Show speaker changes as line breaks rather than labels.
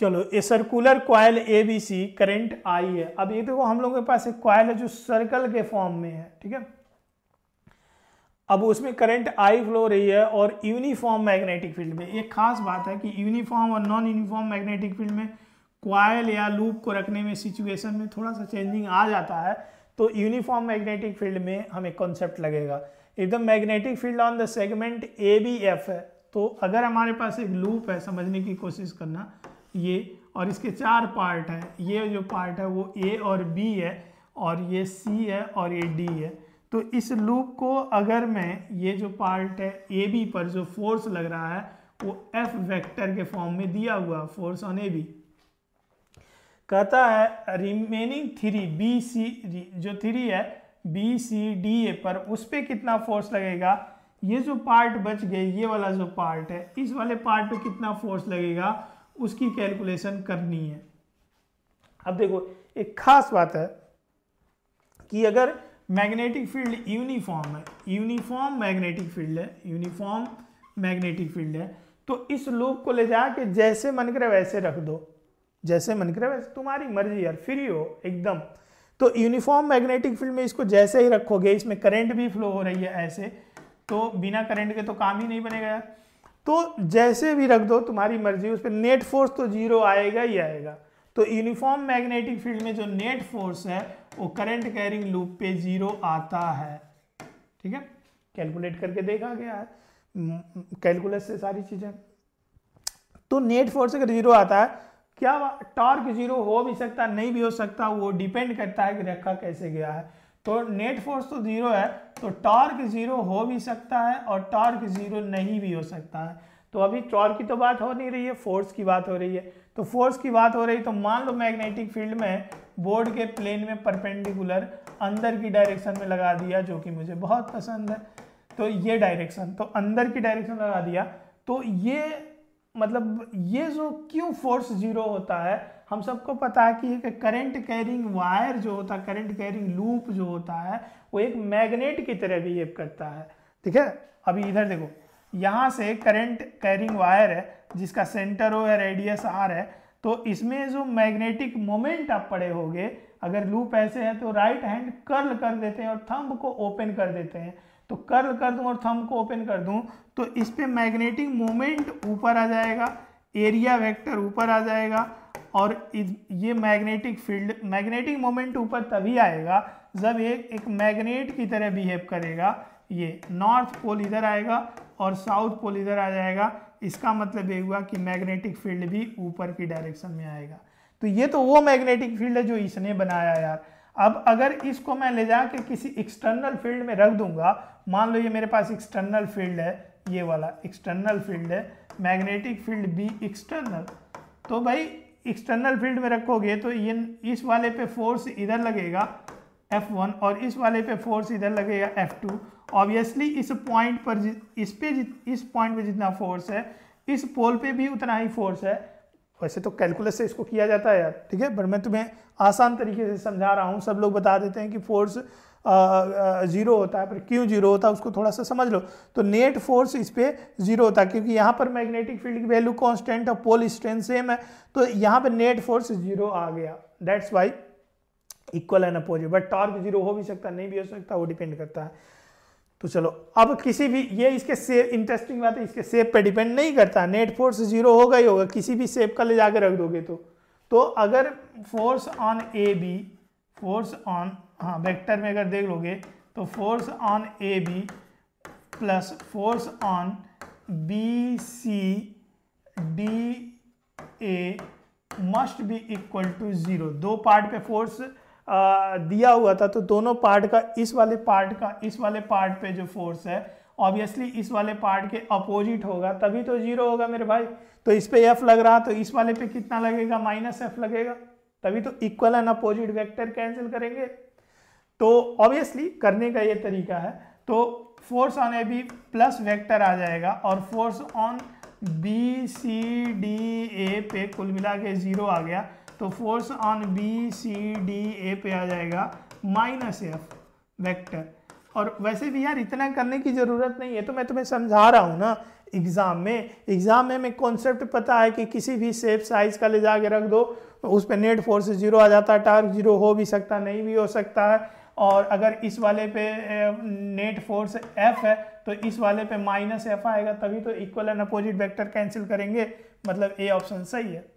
चलो ये circular coil A B C current आई है अब ये देखो हम लोगों के पास एक क्वाइल है जो सर्कल के फॉर्म में है ठीक है अब उसमें करंट आई फ्लो रही है और यूनिफॉर्म मैग्नेटिक फील्ड में एक खास बात है कि यूनिफॉर्म और नॉन यूनिफॉर्म मैग्नेटिक फील्ड में क्वाइल या लूप को रखने में सिचुएशन में थोड़ा सा चेंजिंग आ जाता है तो यूनिफॉर्म मैग्नेटिक फील्ड में हमें कॉन्सेप्ट लगेगा एकदम magnetic field on the segment A B F है तो अगर हमारे पास एक लूप है समझने की कोशिश करना ये और इसके चार पार्ट हैं ये जो पार्ट है वो ए और बी है और ये सी है और ये डी है तो इस लूप को अगर मैं ये जो पार्ट है ए बी पर जो फोर्स लग रहा है वो एफ वेक्टर के फॉर्म में दिया हुआ फोर्स ऑन ए बी कहता है रिमेनिंग थ्री बी सी जो थ्री है बी सी डी ए पर उस पर कितना फोर्स लगेगा ये जो पार्ट बच गए ये वाला जो पार्ट है इस वाले पार्ट पे कितना फोर्स लगेगा उसकी कैलकुलेशन करनी है अब देखो एक खास बात है कि अगर मैग्नेटिक फील्ड यूनिफॉर्म है यूनिफॉर्म मैग्नेटिक फील्ड है यूनिफॉर्म मैग्नेटिक फील्ड है तो इस लूप को ले जाके जैसे मन करे वैसे रख दो जैसे मन करे वैसे तुम्हारी मर्जी यार फ्री हो एकदम तो यूनिफॉर्म मैग्नेटिक फील्ड में इसको जैसे ही रखोगे इसमें करंट भी फ्लो हो रही है ऐसे तो बिना करंट के तो काम ही नहीं बनेगा यार तो जैसे भी रख दो तुम्हारी मर्जी उस पर नेट फोर्स तो जीरो आएगा ही आएगा तो यूनिफॉर्म मैग्नेटिक फील्ड में जो नेट फोर्स है वो करंट कैरिंग लूप पे जीरो आता है ठीक है कैलकुलेट करके देखा गया है कैलकुलस से सारी चीज़ें तो नेट फोर्स अगर जीरो आता है क्या टॉर्क जीरो हो भी सकता नहीं भी हो सकता वो डिपेंड करता है कि रखा कैसे गया है तो नेट फोर्स तो ज़ीरो है तो टॉर्क ज़ीरो हो भी सकता है और टॉर्क ज़ीरो नहीं भी हो सकता है तो अभी टॉर्क की तो बात हो नहीं रही है फोर्स की बात हो रही है तो फोर्स की बात हो रही तो मान लो मैग्नेटिक फील्ड में बोर्ड के प्लेन में परपेंडिकुलर अंदर की डायरेक्शन में लगा दिया जो कि मुझे बहुत पसंद है तो ये डायरेक्शन तो अंदर की डायरेक्शन लगा दिया तो ये मतलब ये जो क्यों फोर्स ज़ीरो होता है हम सबको पता है कि एक करंट कैरिंग वायर जो होता है करंट कैरिंग लूप जो होता है वो एक मैग्नेट की तरह बिहेव करता है ठीक है अभी इधर देखो यहाँ से करंट कैरिंग वायर है जिसका सेंटर हो या रेडियस आर है तो इसमें जो मैग्नेटिक मोमेंट आप पड़े होंगे अगर लूप ऐसे है तो राइट हैंड कर्ल कर देते हैं और थंब को ओपन कर देते हैं तो कर्ल कर दूं और थंब को ओपन कर दूं तो इस पर मैग्नेटिक मोमेंट ऊपर आ जाएगा एरिया वेक्टर ऊपर आ जाएगा और ये मैग्नेटिक फील्ड मैग्नेटिक मोमेंट ऊपर तभी आएगा जब ये एक मैग्नेट की तरह बिहेव करेगा ये नॉर्थ पोल इधर आएगा और साउथ पोल इधर आ जाएगा इसका मतलब ये हुआ कि मैग्नेटिक फील्ड भी ऊपर की डायरेक्शन में आएगा तो ये तो वो मैग्नेटिक फील्ड है जो इसने बनाया यार अब अगर इसको मैं ले जा कर किसी एक्सटर्नल फील्ड में रख दूंगा मान लो ये मेरे पास एक्सटर्नल फील्ड है ये वाला एक्सटर्नल फील्ड है मैग्नेटिक फील्ड बी एक्सटर्नल तो भाई एक्सटर्नल फील्ड में रखोगे तो ये इस वाले पे फोर्स इधर लगेगा F1 और इस वाले पे फोर्स इधर लगेगा F2 ऑब्वियसली इस पॉइंट पर इस पे इस पॉइंट पे जितना फोर्स है इस पोल पे भी उतना ही फोर्स है वैसे तो कैलकुलस से इसको किया जाता है यार ठीक है पर मैं तुम्हें आसान तरीके से समझा रहा हूँ सब लोग बता देते हैं कि फोर्स ज़ीरो होता है पर क्यों जीरो होता है उसको थोड़ा सा समझ लो तो नेट फोर्स इस पर जीरो होता है क्योंकि यहाँ पर मैग्नेटिक फील्ड की वैल्यू कॉन्स्टेंट और पोल स्ट्रेंथ सेम है तो यहाँ पर नेट फोर्स जीरो आ गया that's why equal and opposite but torque zero हो भी सकता नहीं भी हो सकता वो डिपेंड करता है तो चलो अब किसी भी ये इसके सेप इंटरेस्टिंग बात है इसके सेप पे डिपेंड नहीं करता नेट फोर्स जीरो होगा ही होगा किसी भी सेप का ले जाकर रख दोगे तो तो अगर force on A B force on हाँ वेक्टर में अगर देख लोगे तो force on A B plus force on B C D A must be equal to zero दो पार्ट पे फोर्स दिया हुआ था तो दोनों पार्ट का इस वाले पार्ट का इस वाले पार्ट पे जो फोर्स है ऑब्वियसली इस वाले पार्ट के अपोजिट होगा तभी तो जीरो होगा मेरे भाई तो इस पे एफ लग रहा तो इस वाले पे कितना लगेगा माइनस एफ लगेगा तभी तो equal and opposite vector cancel करेंगे तो ऑब्वियसली करने का ये तरीका है तो force on A B plus vector आ जाएगा और force on B C D A पे कुल मिला के ज़ीरो आ गया तो force on B C D A पे आ जाएगा माइनस एफ वेक्टर और वैसे भी यार इतना करने की ज़रूरत नहीं है तो मैं तुम्हें समझा रहा हूँ ना एग्ज़ाम में एग्ज़ाम में मैं कॉन्सेप्ट पता है कि किसी भी सेप साइज़ का ले जा के रख दो उस पर नेट फोर्स ज़ीरो आ जाता है टार्क ज़ीरो हो भी सकता नहीं भी हो सकता है और अगर इस वाले पे नेट फोर्स एफ है तो इस वाले पे माइनस एफ आएगा तभी तो equal and opposite vector cancel करेंगे मतलब ए ऑप्शन सही है